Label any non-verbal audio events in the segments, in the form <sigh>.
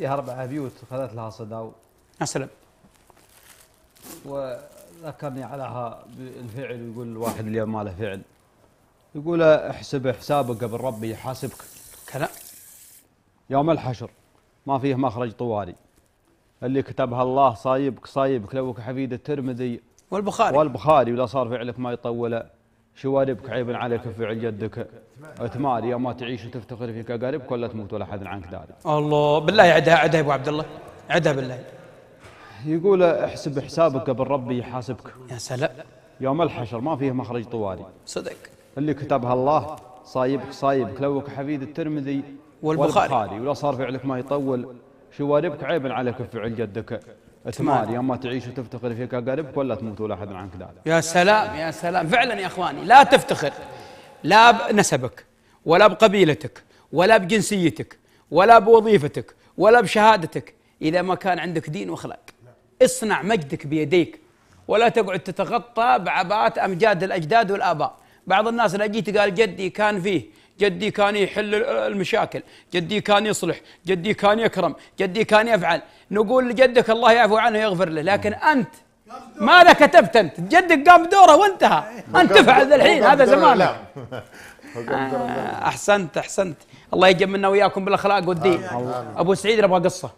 فيها أربع بيوت خذت لها صدى و... اسلم وذكرني عليها بالفعل يقول الواحد اليوم ما له فعل يقول احسب حسابك قبل ربي يحاسبك كلام يوم الحشر ما فيه مخرج طوالي اللي كتبها الله صايبك صايبك لوك حفيد الترمذي والبخاري والبخاري ولا صار فعلك ما يطوله شواربك عيب عليك فعل جدك اثمار يا ما تعيش وتفتخر فيك اقاربك ولا تموت ولا حد عنك داري الله بالله عدها عدها يا ابو عبد الله عدها بالله يقول احسب حسابك قبل ربي يحاسبك يا سلام يوم الحشر ما فيه مخرج طوالي صدق اللي كتبها الله صايبك صايبك لوك حفيد الترمذي والبخاري, والبخاري ولا صار فعلك ما يطول شواربك عيب عليك فعل جدك ثمار يا ما تعيش وتفتخر فيك أقاربك ولا تموت ولا أحد عنك ذلك يا سلام يا سلام فعلا يا إخواني لا تفتخر لا بنسبك ولا بقبيلتك ولا بجنسيتك ولا بوظيفتك ولا بشهادتك إذا ما كان عندك دين وأخلاق اصنع مجدك بيديك ولا تقعد تتغطى بعبات أمجاد الأجداد والآباء بعض الناس لقيت جيت قال جدي كان فيه جدي كان يحل المشاكل جدي كان يصلح جدي كان يكرم جدي كان يفعل نقول لجدك الله يعفو عنه ويغفر له لكن أنت ماذا كتبت أنت جدك قام بدوره وانتهى أنت تفعل الحين هذا زمانك آه، أحسنت أحسنت الله يجملنا وياكم بالأخلاق والدين أبو سعيد نبغى قصة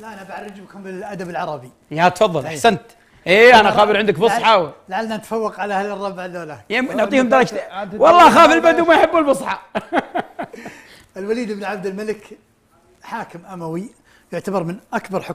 لا أنا بعرجكم بالأدب العربي يا تفضل طيب. أحسنت ايه انا خابر عندك فصحى لعلنا نتفوق على اهل الربع ذولا نعطيهم درجه والله خاف البدو ما يحبوا الفصحى <laughs> الوليد بن عبد الملك حاكم اموي يعتبر من اكبر حكم